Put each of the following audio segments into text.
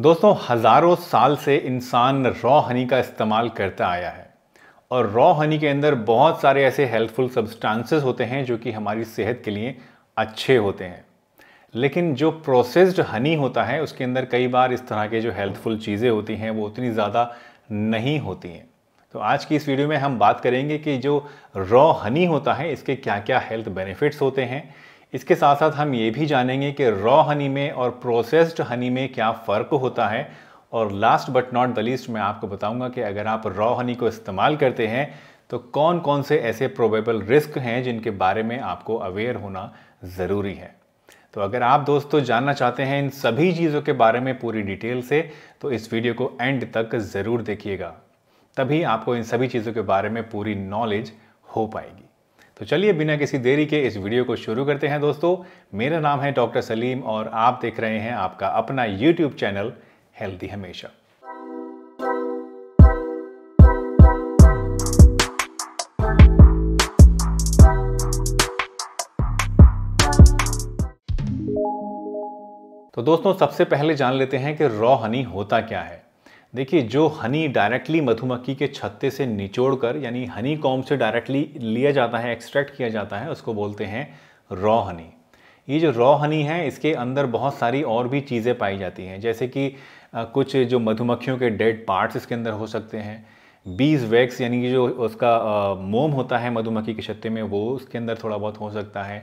दोस्तों हज़ारों साल से इंसान रॉ हनी का इस्तेमाल करता आया है और रॉ हनी के अंदर बहुत सारे ऐसे हेल्थफुल सब्सटेंसेस होते हैं जो कि हमारी सेहत के लिए अच्छे होते हैं लेकिन जो प्रोसेस्ड हनी होता है उसके अंदर कई बार इस तरह के जो हेल्थफुल चीज़ें होती हैं वो उतनी ज़्यादा नहीं होती हैं तो आज की इस वीडियो में हम बात करेंगे कि जो रॉ हनी होता है इसके क्या क्या हेल्थ बेनिफिट्स होते हैं इसके साथ साथ हम ये भी जानेंगे कि रॉ हनी में और प्रोसेस्ड हनी में क्या फ़र्क होता है और last but not the least मैं आपको बताऊंगा कि अगर आप रॉ हनी को इस्तेमाल करते हैं तो कौन कौन से ऐसे प्रोबेबल रिस्क हैं जिनके बारे में आपको अवेयर होना ज़रूरी है तो अगर आप दोस्तों जानना चाहते हैं इन सभी चीज़ों के बारे में पूरी डिटेल से तो इस वीडियो को एंड तक ज़रूर देखिएगा तभी आपको इन सभी चीज़ों के बारे में पूरी नॉलेज हो पाएगी तो चलिए बिना किसी देरी के इस वीडियो को शुरू करते हैं दोस्तों मेरा नाम है डॉक्टर सलीम और आप देख रहे हैं आपका अपना यूट्यूब चैनल हेल्दी हमेशा तो दोस्तों सबसे पहले जान लेते हैं कि रॉ हनी होता क्या है देखिए जो हनी डायरेक्टली मधुमक्खी के छत्ते से निचोड़कर यानी हनी कॉम से डायरेक्टली लिया जाता है एक्सट्रैक्ट किया जाता है उसको बोलते हैं रॉ हनी ये जो रॉ हनी है इसके अंदर बहुत सारी और भी चीज़ें पाई जाती हैं जैसे कि कुछ जो मधुमक्खियों के डेड पार्ट्स इसके अंदर हो सकते हैं बीज वैक्स यानी कि जो उसका मोम होता है मधुमक्खी के छत्ते में वो उसके अंदर थोड़ा बहुत हो सकता है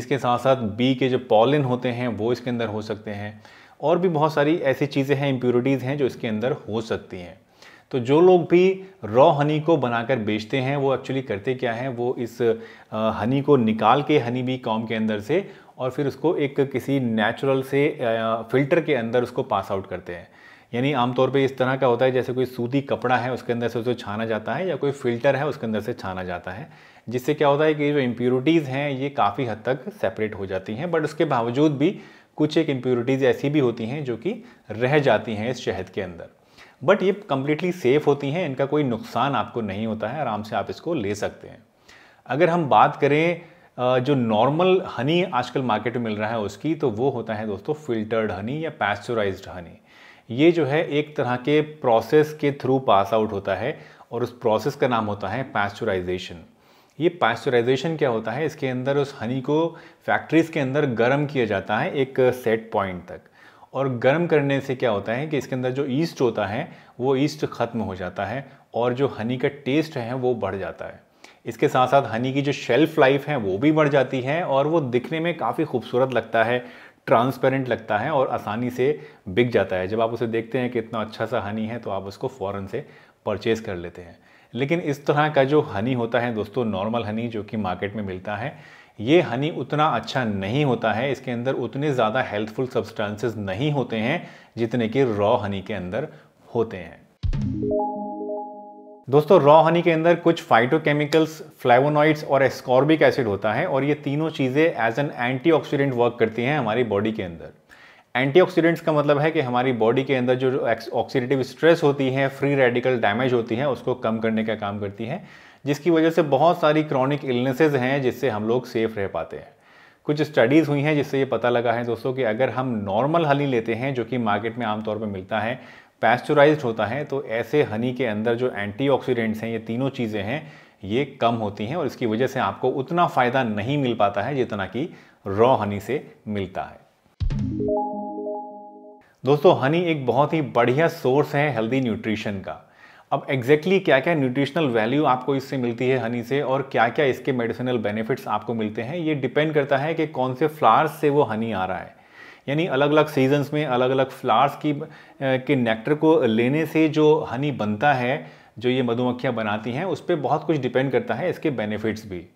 इसके साथ साथ बी के जो पॉलिन होते हैं वो इसके अंदर हो सकते हैं और भी बहुत सारी ऐसी चीज़ें हैं इम्प्योरिटीज़ हैं जो इसके अंदर हो सकती हैं तो जो लोग भी रॉ हनी को बनाकर बेचते हैं वो एक्चुअली करते क्या हैं वो इस हनी को निकाल के हनी बी कॉम के अंदर से और फिर उसको एक किसी नेचुरल से फिल्टर के अंदर उसको पास आउट करते हैं यानी आमतौर पे इस तरह का होता है जैसे कोई सूती कपड़ा है उसके अंदर से उसे छाना जाता है या कोई फिल्टर है उसके अंदर से छाना जाता है जिससे क्या होता है कि जो इम्प्योरिटीज़ हैं ये काफ़ी हद तक सेपरेट हो जाती हैं बट उसके बावजूद भी कुछ एक इम्प्योरिटीज़ ऐसी भी होती हैं जो कि रह जाती हैं इस शहद के अंदर बट ये कम्प्लीटली सेफ़ होती हैं इनका कोई नुकसान आपको नहीं होता है आराम से आप इसको ले सकते हैं अगर हम बात करें जो नॉर्मल हनी आजकल मार्केट में मिल रहा है उसकी तो वो होता है दोस्तों फिल्टर्ड हनी या पैस्चराइज हनी ये जो है एक तरह के प्रोसेस के थ्रू पास आउट होता है और उस प्रोसेस का नाम होता है पैस्चराइजेशन ये पास्चराइजेशन क्या होता है इसके अंदर उस हनी को फैक्ट्रीज़ के अंदर गर्म किया जाता है एक सेट पॉइंट तक और गर्म करने से क्या होता है कि इसके अंदर जो ईस्ट होता है वो ईस्ट ख़त्म हो जाता है और जो हनी का टेस्ट है वो बढ़ जाता है इसके साथ साथ हनी की जो शेल्फ़ लाइफ है वो भी बढ़ जाती है और वो दिखने में काफ़ी खूबसूरत लगता है ट्रांसपेरेंट लगता है और आसानी से बिक जाता है जब आप उसे देखते हैं कि इतना अच्छा सा हनी है तो आप उसको फ़ौरन से परचेज़ कर लेते हैं लेकिन इस तरह का जो हनी होता है दोस्तों नॉर्मल हनी जो कि मार्केट में मिलता है ये हनी उतना अच्छा नहीं होता है इसके अंदर उतने ज़्यादा हेल्थफुल सब्सटेंसेस नहीं होते हैं जितने कि रॉ हनी के अंदर होते हैं दोस्तों रॉ हनी के अंदर कुछ फाइटोकेमिकल्स फ्लेवोनॉइड्स और एस्कॉर्बिक एसिड होता है और ये तीनों चीज़ें एज एन एंटीऑक्सीडेंट वर्क करती हैं हमारी बॉडी के अंदर एंटीऑक्सीडेंट्स का मतलब है कि हमारी बॉडी के अंदर जो ऑक्सीडेटिव स्ट्रेस होती है फ्री रेडिकल डैमेज होती है उसको कम करने का काम करती है जिसकी वजह से बहुत सारी क्रॉनिक इलनेसेज हैं जिससे हम लोग सेफ रह पाते हैं कुछ स्टडीज़ हुई हैं जिससे ये पता लगा है दोस्तों कि अगर हम नॉर्मल हनी लेते हैं जो कि मार्केट में आमतौर पर मिलता है पैस्चराइज होता है तो ऐसे हनी के अंदर जो एंटीऑक्सीडेंट्स हैं ये तीनों चीज़ें हैं ये कम होती हैं और इसकी वजह से आपको उतना फ़ायदा नहीं मिल पाता है जितना कि रॉ हनी से मिलता है दोस्तों हनी एक बहुत ही बढ़िया सोर्स है हेल्दी न्यूट्रिशन का अब एग्जैक्टली exactly क्या क्या न्यूट्रिशनल वैल्यू आपको इससे मिलती है हनी से और क्या क्या इसके मेडिसिनल बेनिफिट्स आपको मिलते हैं ये डिपेंड करता है कि कौन से फ्लावर्स से वो हनी आ रहा है यानी अलग अलग सीजन्स में अलग अलग फ्लावर्स की के नेक्टर को लेने से जो हनी बनता है जो ये मधुमक्खियाँ बनाती हैं उस पर बहुत कुछ डिपेंड करता है इसके बेनिफिट्स भी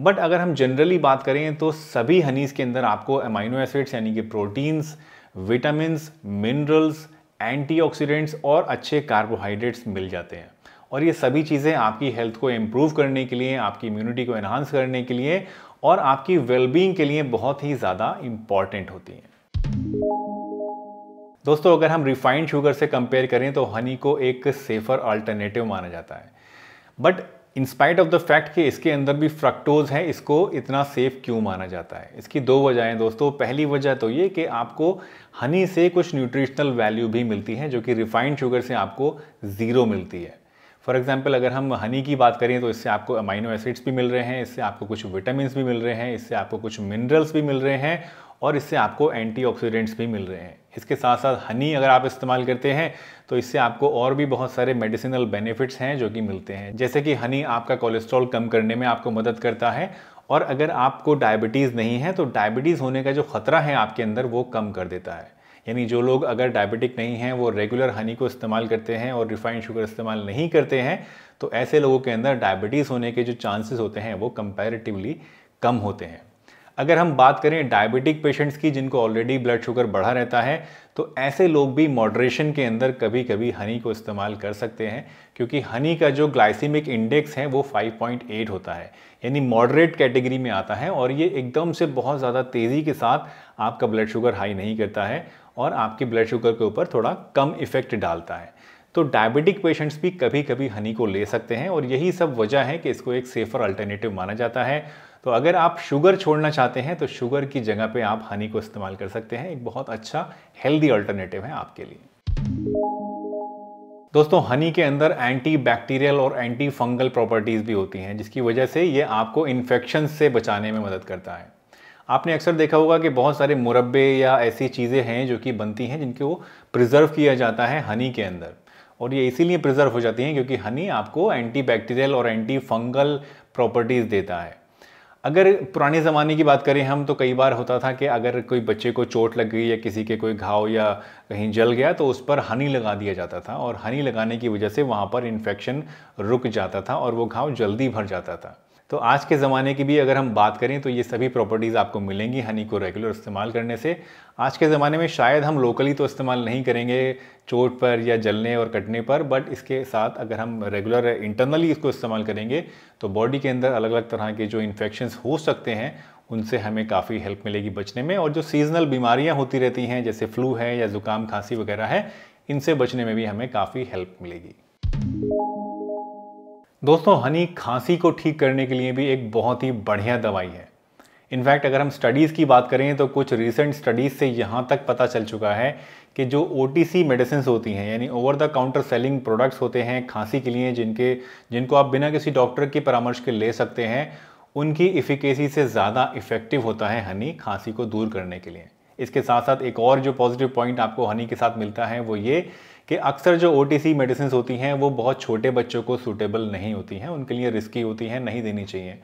बट अगर हम जनरली बात करें तो सभी हनीज़ के अंदर आपको अमाइनो एसिड्स यानी कि प्रोटीन्स विटामिन मिनरल्स एंटीऑक्सीडेंट्स और अच्छे कार्बोहाइड्रेट्स मिल जाते हैं और ये सभी चीज़ें आपकी हेल्थ को इम्प्रूव करने के लिए आपकी इम्यूनिटी को एनहांस करने के लिए और आपकी वेलबींग के लिए बहुत ही ज़्यादा इम्पॉर्टेंट होती हैं दोस्तों अगर हम रिफाइंड शुगर से कंपेयर करें तो हनी को एक सेफ़र अल्टरनेटिव माना जाता है but in spite of the fact कि इसके अंदर भी फ्रक्टोज है इसको इतना सेफ क्यों माना जाता है इसकी दो वजहें दोस्तों पहली वजह तो ये कि आपको हनी से कुछ न्यूट्रिशनल वैल्यू भी मिलती है जो कि रिफाइंड शुगर से आपको ज़ीरो मिलती है फॉर एग्जाम्पल अगर हम हनी की बात करें तो इससे आपको अमाइनो एसिड्स भी मिल रहे हैं इससे आपको कुछ विटामिन भी मिल रहे हैं इससे आपको कुछ मिनरल्स भी मिल रहे हैं और इससे आपको एंटीऑक्सीडेंट्स भी मिल रहे हैं इसके साथ साथ हनी अगर आप इस्तेमाल करते हैं तो इससे आपको और भी बहुत सारे मेडिसिनल बेनिफिट्स हैं जो कि मिलते हैं जैसे कि हनी आपका कोलेस्ट्रॉल कम करने में आपको मदद करता है और अगर आपको डायबिटीज़ नहीं है तो डायबिटीज़ होने का जो ख़तरा है आपके अंदर वो कम कर देता है यानी जो लोग अगर डायबिटिक नहीं हैं वो रेगुलर हनी को इस्तेमाल करते हैं और रिफाइंड शुगर इस्तेमाल नहीं करते हैं तो ऐसे लोगों के अंदर डायबिटीज़ होने के जो चांसेस होते हैं वो कंपैरेटिवली कम होते हैं अगर हम बात करें डायबिटिक पेशेंट्स की जिनको ऑलरेडी ब्लड शुगर बढ़ा रहता है तो ऐसे लोग भी मॉडरेशन के अंदर कभी कभी हनी को इस्तेमाल कर सकते हैं क्योंकि हनी का जो ग्लाइसिमिक इंडेक्स है वो 5.8 होता है यानी मॉडरेट कैटेगरी में आता है और ये एकदम से बहुत ज़्यादा तेज़ी के साथ आपका ब्लड शुगर हाई नहीं करता है और आपकी ब्लड शुगर के ऊपर थोड़ा कम इफेक्ट डालता है तो डायबिटिक पेशेंट्स भी कभी कभी हनी को ले सकते हैं और यही सब वजह है कि इसको एक सेफ़र अल्टरनेटिव माना जाता है तो अगर आप शुगर छोड़ना चाहते हैं तो शुगर की जगह पे आप हनी को इस्तेमाल कर सकते हैं एक बहुत अच्छा हेल्दी अल्टरनेटिव है आपके लिए दोस्तों हनी के अंदर एंटी बैक्टीरियल और एंटी फंगल प्रॉपर्टीज़ भी होती हैं जिसकी वजह से ये आपको इन्फेक्शन से बचाने में मदद करता है आपने अक्सर देखा होगा कि बहुत सारे मुरब्बे या ऐसी चीज़ें हैं जो कि बनती हैं जिनको प्रिजर्व किया जाता है हनी के अंदर और ये इसीलिए प्रिजर्व हो जाती हैं क्योंकि हनी आपको एंटी बैक्टीरियल और एंटी फंगल प्रॉपर्टीज़ देता है अगर पुराने ज़माने की बात करें हम तो कई बार होता था कि अगर कोई बच्चे को चोट लग गई या किसी के कोई घाव या कहीं जल गया तो उस पर हनी लगा दिया जाता था और हनी लगाने की वजह से वहाँ पर इन्फेक्शन रुक जाता था और वो घाव जल्दी भर जाता था तो आज के ज़माने की भी अगर हम बात करें तो ये सभी प्रॉपर्टीज़ आपको मिलेंगी हनी को रेगुलर इस्तेमाल करने से आज के ज़माने में शायद हम लोकली तो इस्तेमाल नहीं करेंगे चोट पर या जलने और कटने पर बट इसके साथ अगर हम रेगुलर इंटरनली इसको इस्तेमाल करेंगे तो बॉडी के अंदर अलग अलग तरह के जो इन्फेक्शन हो सकते हैं उनसे हमें काफ़ी हेल्प मिलेगी बचने में और जो सीजनल बीमारियाँ होती रहती हैं जैसे फ्लू है या ज़ुकाम खांसी वगैरह है इनसे बचने में भी हमें काफ़ी हेल्प मिलेगी दोस्तों हनी खांसी को ठीक करने के लिए भी एक बहुत ही बढ़िया दवाई है इनफैक्ट अगर हम स्टडीज़ की बात करें तो कुछ रिसेंट स्टडीज़ से यहाँ तक पता चल चुका है कि जो ओ टी सी मेडिसिन होती हैं यानी over the counter selling products होते हैं खांसी के लिए जिनके जिनको आप बिना किसी डॉक्टर के परामर्श के ले सकते हैं उनकी इफ़िकेसी से ज़्यादा इफ़ेक्टिव होता है हनी खांसी को दूर करने के लिए इसके साथ साथ एक और जो पॉजिटिव पॉइंट आपको हनी के साथ मिलता है वो ये कि अक्सर जो ओ टी मेडिसिन होती हैं वो बहुत छोटे बच्चों को सूटेबल नहीं होती हैं उनके लिए रिस्की होती हैं नहीं देनी चाहिए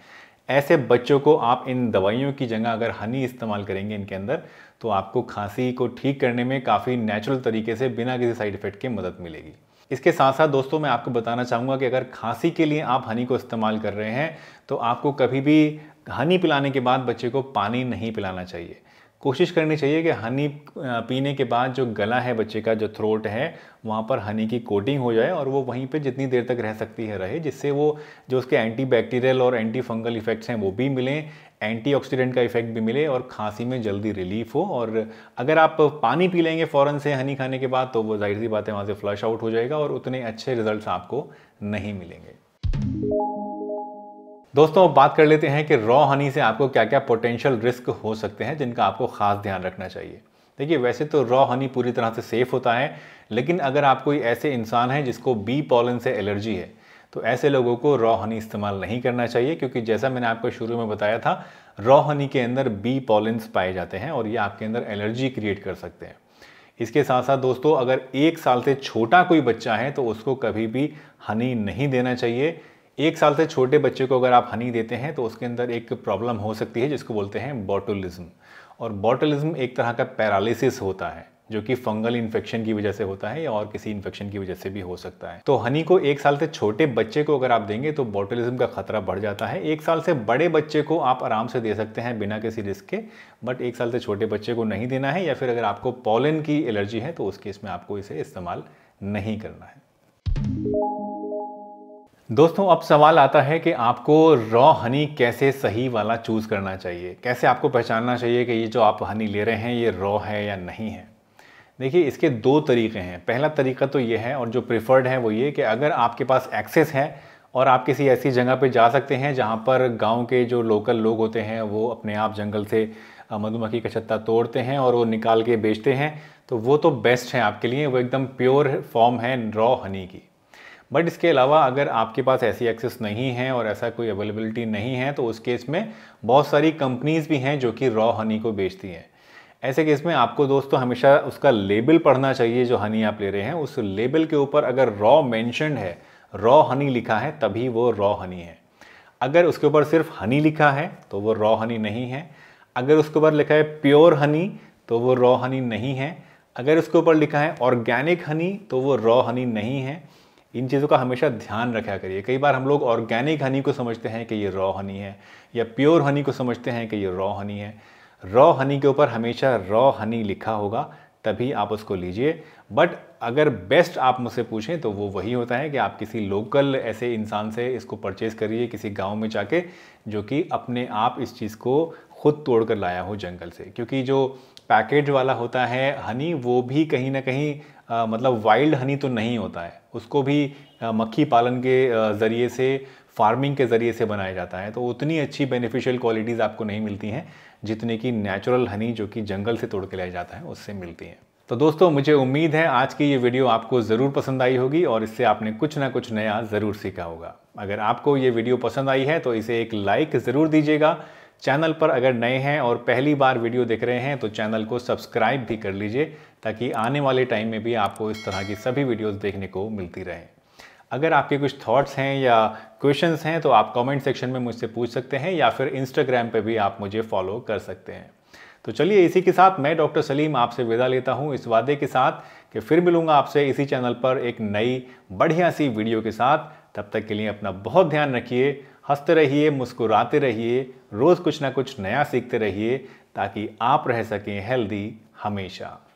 ऐसे बच्चों को आप इन दवाइयों की जगह अगर हनी इस्तेमाल करेंगे इनके अंदर तो आपको खांसी को ठीक करने में काफ़ी नेचुरल तरीके से बिना किसी साइड इफेक्ट के मदद मिलेगी इसके साथ साथ दोस्तों मैं आपको बताना चाहूँगा कि अगर खांसी के लिए आप हनी को इस्तेमाल कर रहे हैं तो आपको कभी भी हनी पिलाने के बाद बच्चे को पानी नहीं पिलाना चाहिए कोशिश करनी चाहिए कि हनी पीने के बाद जो गला है बच्चे का जो थ्रोट है वहाँ पर हनी की कोटिंग हो जाए और वो वहीं पे जितनी देर तक रह सकती है रहे जिससे वो जो उसके एंटी बैक्टीरियल और एंटी फंगल इफ़ेक्ट्स हैं वो भी मिलें एंटी का इफेक्ट भी मिले और खांसी में जल्दी रिलीफ हो और अगर आप पानी पी लेंगे फ़ौरन से हनी खाने के बाद तो वो जाहिर सी बात है वहाँ से फ्लश आउट हो जाएगा और उतने अच्छे रिजल्ट आपको नहीं मिलेंगे दोस्तों बात कर लेते हैं कि रॉ हनी से आपको क्या क्या पोटेंशियल रिस्क हो सकते हैं जिनका आपको खास ध्यान रखना चाहिए देखिए वैसे तो रॉ हनी पूरी तरह से सेफ होता है लेकिन अगर आप कोई ऐसे इंसान हैं जिसको बी पॉलन से एलर्जी है तो ऐसे लोगों को रॉ हनी इस्तेमाल नहीं करना चाहिए क्योंकि जैसा मैंने आपको शुरू में बताया था रॉ हनी के अंदर बी पॉलेंस पाए जाते हैं और ये आपके अंदर एलर्जी क्रिएट कर सकते हैं इसके साथ साथ दोस्तों अगर एक साल से छोटा कोई बच्चा है तो उसको कभी भी हनी नहीं देना चाहिए एक साल से छोटे बच्चे को अगर आप हनी देते हैं तो उसके अंदर एक प्रॉब्लम हो सकती है जिसको बोलते हैं बॉटुलिज्म और बॉटुलिज्म एक तरह का पैरालिसिस होता है जो कि फंगल इन्फेक्शन की वजह से होता है या और किसी इन्फेक्शन की वजह से भी हो सकता है तो हनी को एक साल से छोटे बच्चे को अगर आप देंगे तो बोटलिज्म का खतरा बढ़ जाता है एक साल से बड़े बच्चे को आप आराम से दे सकते हैं बिना किसी रिस्क के बट एक साल से छोटे बच्चे को नहीं देना है या फिर अगर आपको पॉलन की एलर्जी है तो उस केस में आपको इसे इस्तेमाल नहीं करना है दोस्तों अब सवाल आता है कि आपको रॉ हनी कैसे सही वाला चूज़ करना चाहिए कैसे आपको पहचानना चाहिए कि ये जो आप हनी ले रहे हैं ये रॉ है या नहीं है देखिए इसके दो तरीके हैं पहला तरीका तो ये है और जो प्रिफर्ड है वो ये कि अगर आपके पास एक्सेस है और आप किसी ऐसी जगह पे जा सकते हैं जहाँ पर गाँव के जो लोकल लोग होते हैं वो अपने आप जंगल से मधुमक्खी का छत्ता तोड़ते हैं और वो निकाल के बेचते हैं तो वो तो बेस्ट है आपके लिए वो एकदम प्योर फॉर्म है रॉ हनी की बट इसके अलावा अगर आपके पास ऐसी एक्सेस नहीं है और ऐसा कोई अवेलेबिलिटी नहीं है तो उस केस में बहुत सारी कंपनीज़ भी हैं जो कि रॉ हनी को बेचती हैं ऐसे केस में आपको दोस्तों हमेशा उसका लेबल पढ़ना चाहिए जो हनी आप ले रहे हैं उस लेबल के ऊपर अगर रॉ मैंशनड है रॉ हनी लिखा है तभी वो रॉ हनी है अगर उसके ऊपर सिर्फ हनी लिखा है तो वो रॉ हनी नहीं है अगर उसके ऊपर लिखा है प्योर हनी तो वो रॉ हनी नहीं है अगर उसके ऊपर लिखा है ऑर्गेनिक हनी तो वो रॉ हनी नहीं है इन चीज़ों का हमेशा ध्यान रखा करिए कई बार हम लोग ऑर्गेनिक हनी को समझते हैं कि ये रॉ हनी है या प्योर हनी को समझते हैं कि ये रॉ हनी है रॉ हनी के ऊपर हमेशा रॉ हनी लिखा होगा तभी आप उसको लीजिए बट अगर बेस्ट आप मुझसे पूछें तो वो वही होता है कि आप किसी लोकल ऐसे इंसान से इसको परचेज़ करिए किसी गांव में जाके जो कि अपने आप इस चीज़ को खुद तोड़ कर लाया हो जंगल से क्योंकि जो पैकेज वाला होता है हनी वो भी कहीं ना कहीं आ, मतलब वाइल्ड हनी तो नहीं होता है उसको भी मक्खी पालन के ज़रिए से फार्मिंग के ज़रिए से बनाया जाता है तो उतनी अच्छी बेनिफिशियल क्वालिटीज़ आपको नहीं मिलती हैं जितने की नेचुरल हनी जो कि जंगल से तोड़ के लाया जाता है उससे मिलती हैं तो दोस्तों मुझे उम्मीद है आज की ये वीडियो आपको ज़रूर पसंद आई होगी और इससे आपने कुछ ना कुछ नया ज़रूर सीखा होगा अगर आपको ये वीडियो पसंद आई है तो इसे एक लाइक ज़रूर दीजिएगा चैनल पर अगर नए हैं और पहली बार वीडियो देख रहे हैं तो चैनल को सब्सक्राइब भी कर लीजिए ताकि आने वाले टाइम में भी आपको इस तरह की सभी वीडियोस देखने को मिलती रहे अगर आपके कुछ थॉट्स हैं या क्वेश्चंस हैं तो आप कमेंट सेक्शन में मुझसे पूछ सकते हैं या फिर इंस्टाग्राम पर भी आप मुझे फॉलो कर सकते हैं तो चलिए इसी के साथ मैं डॉक्टर सलीम आपसे विदा लेता हूँ इस वादे के साथ कि फिर मिलूंगा आपसे इसी चैनल पर एक नई बढ़िया सी वीडियो के साथ तब तक के लिए अपना बहुत ध्यान रखिए हंसते रहिए मुस्कुराते रहिए रोज़ कुछ ना कुछ नया सीखते रहिए ताकि आप रह सकें हेल्दी हमेशा